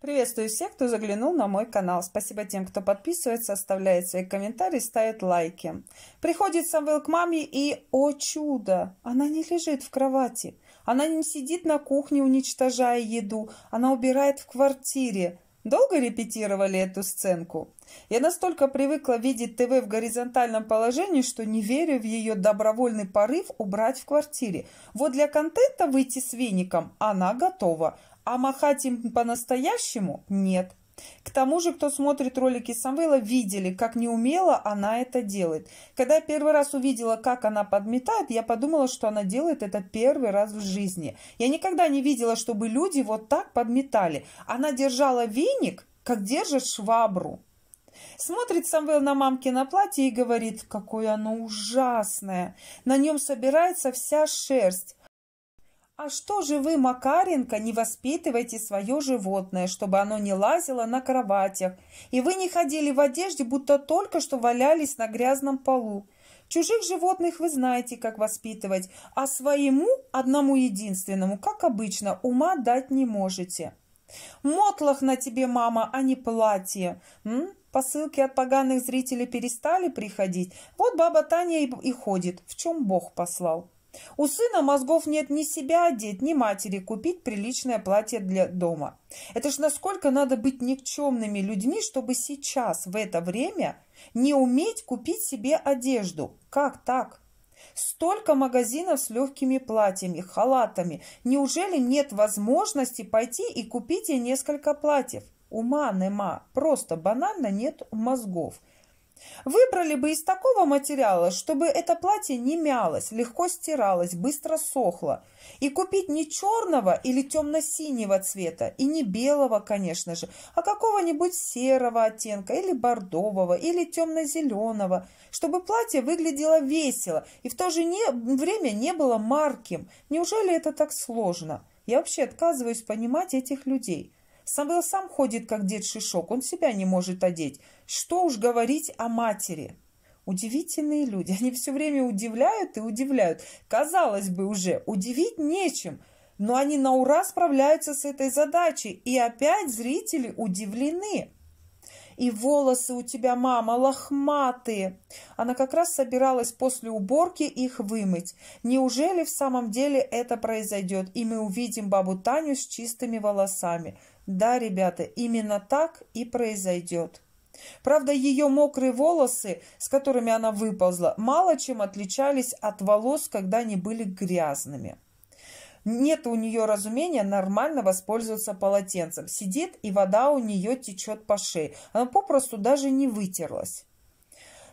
Приветствую всех, кто заглянул на мой канал. Спасибо тем, кто подписывается, оставляет свои комментарии, ставит лайки. Приходит Самвел к маме и, о чудо, она не лежит в кровати. Она не сидит на кухне, уничтожая еду. Она убирает в квартире. Долго репетировали эту сценку? Я настолько привыкла видеть ТВ в горизонтальном положении, что не верю в ее добровольный порыв убрать в квартире. Вот для контента выйти с веником она готова, а махать им по-настоящему – нет. К тому же, кто смотрит ролики Самвела, видели, как неумело она это делает. Когда я первый раз увидела, как она подметает, я подумала, что она делает это первый раз в жизни. Я никогда не видела, чтобы люди вот так подметали. Она держала веник, как держит швабру. Смотрит Самвел на мамкино платье и говорит, какое оно ужасное. На нем собирается вся шерсть. «А что же вы, Макаренко, не воспитываете свое животное, чтобы оно не лазило на кроватях, и вы не ходили в одежде, будто только что валялись на грязном полу? Чужих животных вы знаете, как воспитывать, а своему, одному единственному, как обычно, ума дать не можете». «Мотлах на тебе, мама, а не платье!» М? Посылки от поганых зрителей перестали приходить. Вот баба Таня и ходит, в чем Бог послал. У сына мозгов нет ни себя одеть, ни матери купить приличное платье для дома. Это ж насколько надо быть никчемными людьми, чтобы сейчас, в это время, не уметь купить себе одежду. Как так? Столько магазинов с легкими платьями, халатами. Неужели нет возможности пойти и купить ей несколько платьев? Ума нема, просто банально нет мозгов – Выбрали бы из такого материала, чтобы это платье не мялось, легко стиралось, быстро сохло. И купить не черного или темно-синего цвета, и не белого, конечно же, а какого-нибудь серого оттенка, или бордового, или темно-зеленого, чтобы платье выглядело весело и в то же не... время не было марким. Неужели это так сложно? Я вообще отказываюсь понимать этих людей. Самвел сам ходит, как дед Шишок, он себя не может одеть. Что уж говорить о матери. Удивительные люди, они все время удивляют и удивляют. Казалось бы уже, удивить нечем, но они на ура справляются с этой задачей, и опять зрители удивлены. И волосы у тебя, мама, лохматые. Она как раз собиралась после уборки их вымыть. Неужели в самом деле это произойдет, и мы увидим бабу Таню с чистыми волосами? Да, ребята, именно так и произойдет. Правда, ее мокрые волосы, с которыми она выползла, мало чем отличались от волос, когда они были грязными. Нет у нее разумения нормально воспользоваться полотенцем. Сидит, и вода у нее течет по шее. Она попросту даже не вытерлась.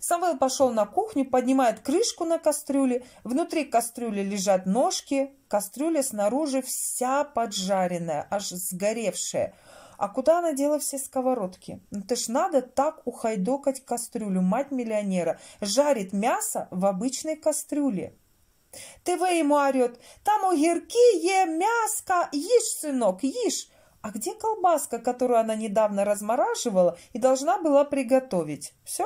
Самвел пошел на кухню, поднимает крышку на кастрюле. Внутри кастрюли лежат ножки. Кастрюля снаружи вся поджаренная, аж сгоревшая. А куда она дела все сковородки? Ну ты ж надо так ухайдокать кастрюлю, мать миллионера. Жарит мясо в обычной кастрюле. ТВ ему орет, там у гирки е, мяско, ешь, сынок, ешь. А где колбаска, которую она недавно размораживала и должна была приготовить? Все?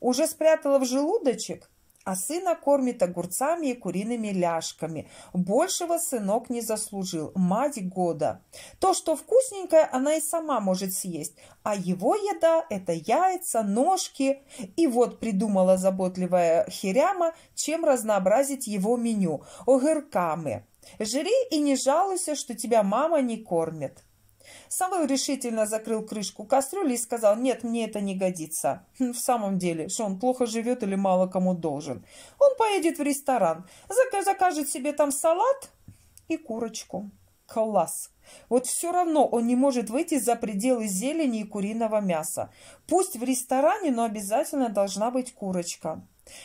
Уже спрятала в желудочек, а сына кормит огурцами и куриными ляжками. Большего сынок не заслужил. Мать года. То, что вкусненькое, она и сама может съесть. А его еда – это яйца, ножки. И вот придумала заботливая Хиряма, чем разнообразить его меню – огырками. Жри и не жалуйся, что тебя мама не кормит. Самвел решительно закрыл крышку кастрюли и сказал, «Нет, мне это не годится». Хм, в самом деле, что он плохо живет или мало кому должен. Он поедет в ресторан, закажет себе там салат и курочку класс. Вот все равно он не может выйти за пределы зелени и куриного мяса. Пусть в ресторане, но обязательно должна быть курочка.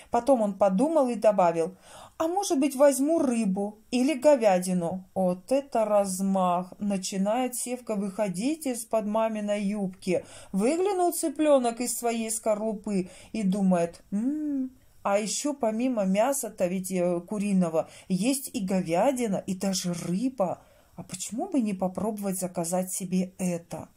Потом он подумал и добавил, а может быть возьму рыбу или говядину. Вот это размах! Начинает Севка выходить из-под маминой юбки. Выглянул цыпленок из своей скорлупы и думает, м «М-м, а еще помимо мяса-то ведь э, куриного есть и говядина, и даже рыба – а почему бы не попробовать заказать себе это?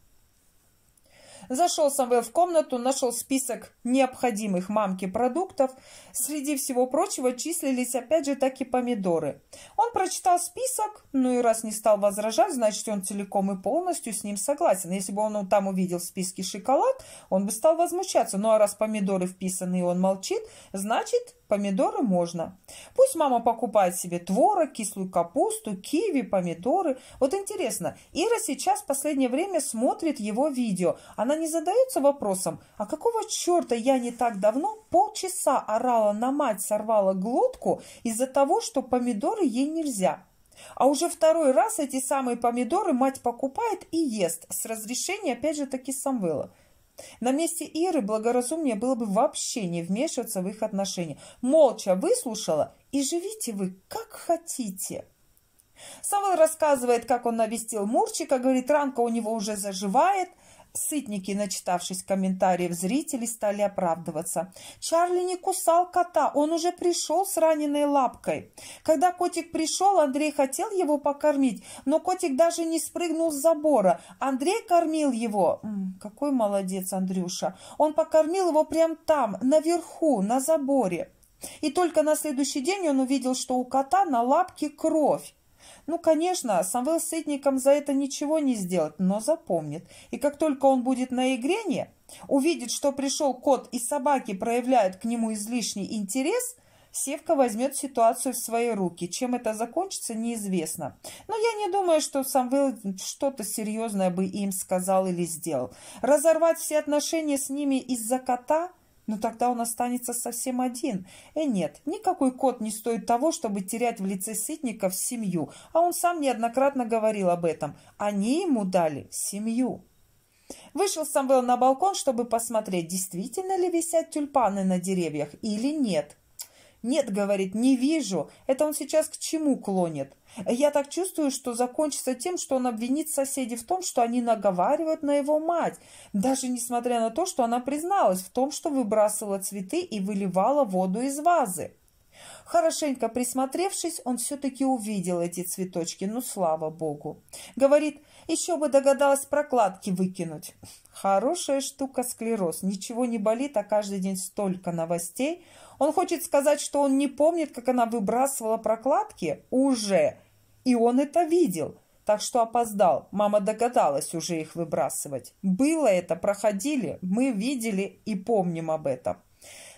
Зашел Самвел в комнату, нашел список необходимых мамке продуктов. Среди всего прочего числились опять же таки помидоры. Он прочитал список, ну и раз не стал возражать, значит он целиком и полностью с ним согласен. Если бы он там увидел в списке шоколад, он бы стал возмущаться. Ну а раз помидоры вписаны и он молчит, значит Помидоры можно. Пусть мама покупает себе творог, кислую капусту, киви, помидоры. Вот интересно, Ира сейчас в последнее время смотрит его видео. Она не задается вопросом, а какого черта я не так давно полчаса орала на мать, сорвала глотку из-за того, что помидоры ей нельзя. А уже второй раз эти самые помидоры мать покупает и ест с разрешения, опять же, таки, Самвела. На месте Иры благоразумнее было бы вообще не вмешиваться в их отношения. Молча выслушала и живите вы как хотите. Савел рассказывает, как он навестил Мурчика, говорит, ранка у него уже заживает, Сытники, начитавшись комментариев зрителей, стали оправдываться. Чарли не кусал кота, он уже пришел с раненой лапкой. Когда котик пришел, Андрей хотел его покормить, но котик даже не спрыгнул с забора. Андрей кормил его. М -м, какой молодец Андрюша. Он покормил его прямо там, наверху, на заборе. И только на следующий день он увидел, что у кота на лапке кровь. Ну, конечно, Самвел с Сытником за это ничего не сделает, но запомнит. И как только он будет на игрене, увидит, что пришел кот и собаки проявляют к нему излишний интерес – Севка возьмет ситуацию в свои руки. Чем это закончится, неизвестно. Но я не думаю, что Самвел что-то серьезное бы им сказал или сделал. Разорвать все отношения с ними из-за кота – но тогда он останется совсем один. Э, нет, никакой кот не стоит того, чтобы терять в лице Ситников семью, а он сам неоднократно говорил об этом. Они ему дали семью. Вышел Самвел на балкон, чтобы посмотреть, действительно ли висят тюльпаны на деревьях или нет. «Нет, — говорит, — не вижу. Это он сейчас к чему клонит? Я так чувствую, что закончится тем, что он обвинит соседей в том, что они наговаривают на его мать, даже несмотря на то, что она призналась в том, что выбрасывала цветы и выливала воду из вазы». Хорошенько присмотревшись, он все-таки увидел эти цветочки, ну, слава богу. Говорит, еще бы догадалась прокладки выкинуть. Хорошая штука склероз. Ничего не болит, а каждый день столько новостей. Он хочет сказать, что он не помнит, как она выбрасывала прокладки уже. И он это видел. Так что опоздал. Мама догадалась уже их выбрасывать. Было это, проходили, мы видели и помним об этом.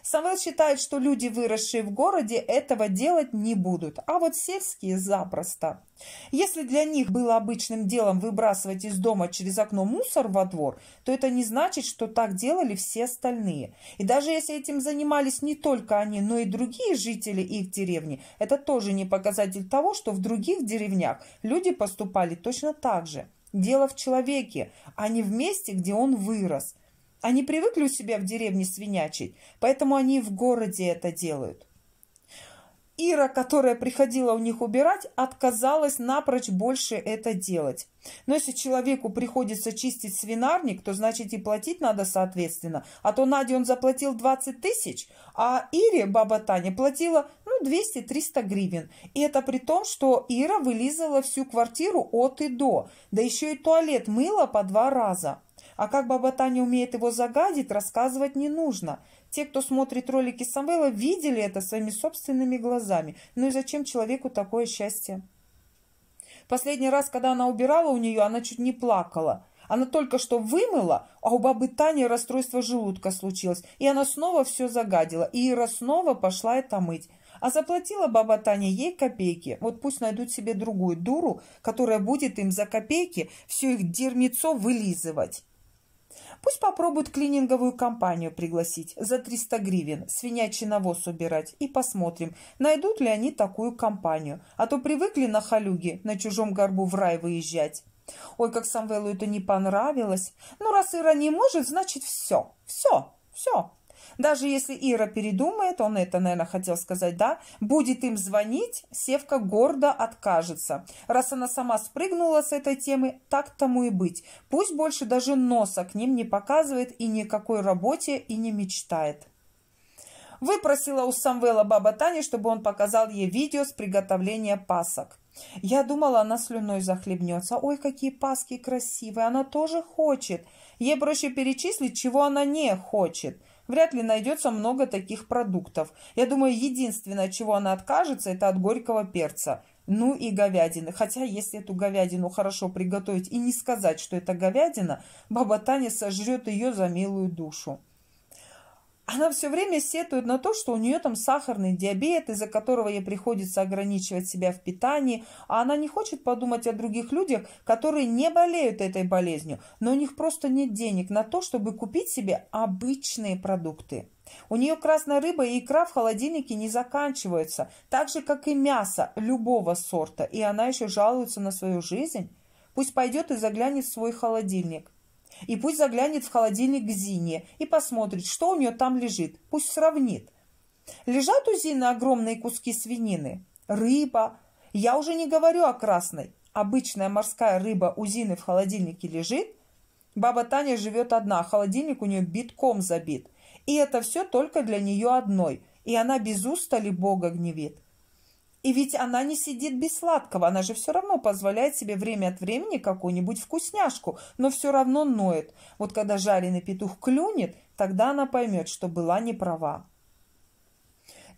Самвел считает, что люди, выросшие в городе, этого делать не будут, а вот сельские запросто. Если для них было обычным делом выбрасывать из дома через окно мусор во двор, то это не значит, что так делали все остальные. И даже если этим занимались не только они, но и другие жители их деревни, это тоже не показатель того, что в других деревнях люди поступали точно так же. Дело в человеке, а не в месте, где он вырос – они привыкли у себя в деревне свинячить, поэтому они в городе это делают. Ира, которая приходила у них убирать, отказалась напрочь больше это делать. Но если человеку приходится чистить свинарник, то значит и платить надо соответственно. А то Наде он заплатил 20 тысяч, а Ире, баба Таня, платила ну 200-300 гривен. И это при том, что Ира вылизала всю квартиру от и до, да еще и туалет мыла по два раза. А как баба Таня умеет его загадить, рассказывать не нужно. Те, кто смотрит ролики Самвела, видели это своими собственными глазами. Ну и зачем человеку такое счастье? Последний раз, когда она убирала у нее, она чуть не плакала. Она только что вымыла, а у бабы Тани расстройство желудка случилось. И она снова все загадила. И Ира снова пошла это мыть. А заплатила баба Таня ей копейки. Вот пусть найдут себе другую дуру, которая будет им за копейки все их дерьмецо вылизывать. Пусть попробуют клининговую компанию пригласить за 300 гривен, свинячий навоз убирать и посмотрим, найдут ли они такую компанию. А то привыкли на халюге на чужом горбу в рай выезжать. Ой, как Самвелу это не понравилось. Ну, раз Ира не может, значит все, все, все. Даже если Ира передумает, он это, наверное, хотел сказать, да, будет им звонить, Севка гордо откажется. Раз она сама спрыгнула с этой темы, так тому и быть. Пусть больше даже носа к ним не показывает и никакой работе и не мечтает выпросила у Самвела баба Тани, чтобы он показал ей видео с приготовления пасок. Я думала, она слюной захлебнется. Ой, какие паски красивые, она тоже хочет. Ей проще перечислить, чего она не хочет. Вряд ли найдется много таких продуктов. Я думаю, единственное, чего она откажется, это от горького перца. Ну и говядины. Хотя, если эту говядину хорошо приготовить и не сказать, что это говядина, баба Таня сожрет ее за милую душу. Она все время сетует на то, что у нее там сахарный диабет, из-за которого ей приходится ограничивать себя в питании, а она не хочет подумать о других людях, которые не болеют этой болезнью, но у них просто нет денег на то, чтобы купить себе обычные продукты. У нее красная рыба и икра в холодильнике не заканчиваются, так же, как и мясо любого сорта, и она еще жалуется на свою жизнь. Пусть пойдет и заглянет в свой холодильник. И пусть заглянет в холодильник к Зине и посмотрит, что у нее там лежит. Пусть сравнит. Лежат у Зины огромные куски свинины, рыба. Я уже не говорю о красной. Обычная морская рыба у Зины в холодильнике лежит. Баба Таня живет одна, а холодильник у нее битком забит. И это все только для нее одной. И она без устали ли Бога гневит. И ведь она не сидит без сладкого, она же все равно позволяет себе время от времени какую-нибудь вкусняшку, но все равно ноет. Вот когда жареный петух клюнет, тогда она поймет, что была не права.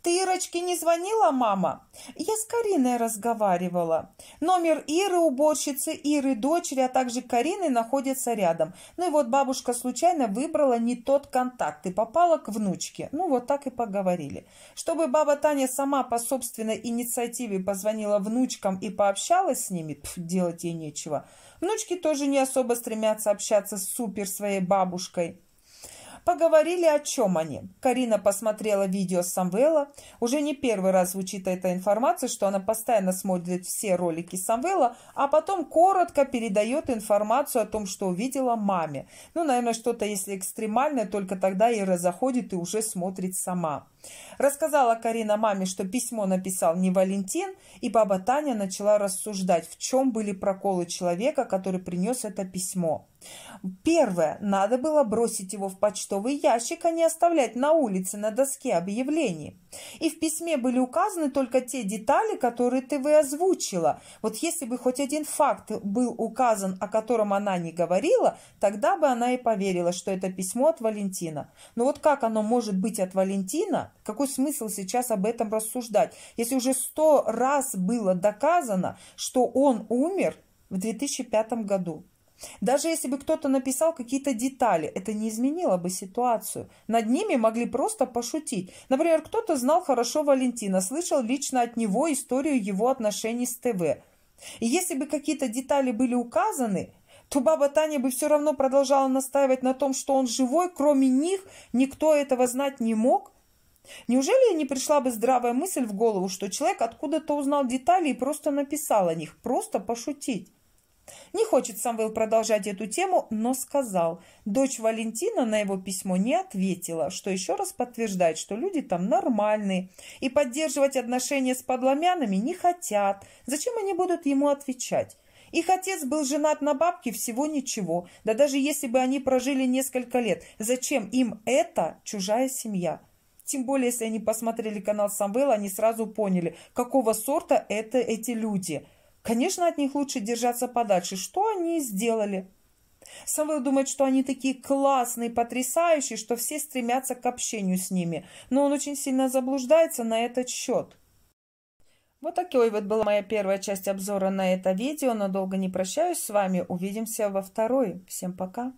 Ты Ирочке не звонила, мама? Я с Кариной разговаривала. Номер Иры, уборщицы Иры, дочери, а также Карины находятся рядом. Ну и вот бабушка случайно выбрала не тот контакт и попала к внучке. Ну вот так и поговорили. Чтобы баба Таня сама по собственной инициативе позвонила внучкам и пообщалась с ними, пф, делать ей нечего. Внучки тоже не особо стремятся общаться с супер своей бабушкой. Поговорили, о чем они. Карина посмотрела видео Самвела. Уже не первый раз звучит эта информация, что она постоянно смотрит все ролики Самвела, а потом коротко передает информацию о том, что увидела маме. Ну, наверное, что-то, если экстремальное, только тогда Ира заходит и уже смотрит сама. Рассказала Карина маме, что письмо написал не Валентин, и баба Таня начала рассуждать, в чем были проколы человека, который принес это письмо. Первое. Надо было бросить его в почтовый ящик, а не оставлять на улице на доске объявлений. И в письме были указаны только те детали, которые ты вы озвучила. Вот если бы хоть один факт был указан, о котором она не говорила, тогда бы она и поверила, что это письмо от Валентина. Но вот как оно может быть от Валентина? Какой смысл сейчас об этом рассуждать? Если уже сто раз было доказано, что он умер в 2005 году. Даже если бы кто-то написал какие-то детали, это не изменило бы ситуацию. Над ними могли просто пошутить. Например, кто-то знал хорошо Валентина, слышал лично от него историю его отношений с ТВ. И если бы какие-то детали были указаны, то баба Таня бы все равно продолжала настаивать на том, что он живой, кроме них никто этого знать не мог. Неужели не пришла бы здравая мысль в голову, что человек откуда-то узнал детали и просто написал о них, просто пошутить? Не хочет Самвел продолжать эту тему, но сказал. Дочь Валентина на его письмо не ответила, что еще раз подтверждает, что люди там нормальные и поддерживать отношения с подломянами не хотят. Зачем они будут ему отвечать? Их отец был женат на бабке всего ничего. Да даже если бы они прожили несколько лет, зачем им это чужая семья? Тем более, если они посмотрели канал Самвел, они сразу поняли, какого сорта это эти люди – Конечно, от них лучше держаться подальше. Что они сделали? Самвел думает, что они такие классные, потрясающие, что все стремятся к общению с ними. Но он очень сильно заблуждается на этот счет. Вот такой вот была моя первая часть обзора на это видео. Надолго не прощаюсь с вами. Увидимся во второй. Всем пока.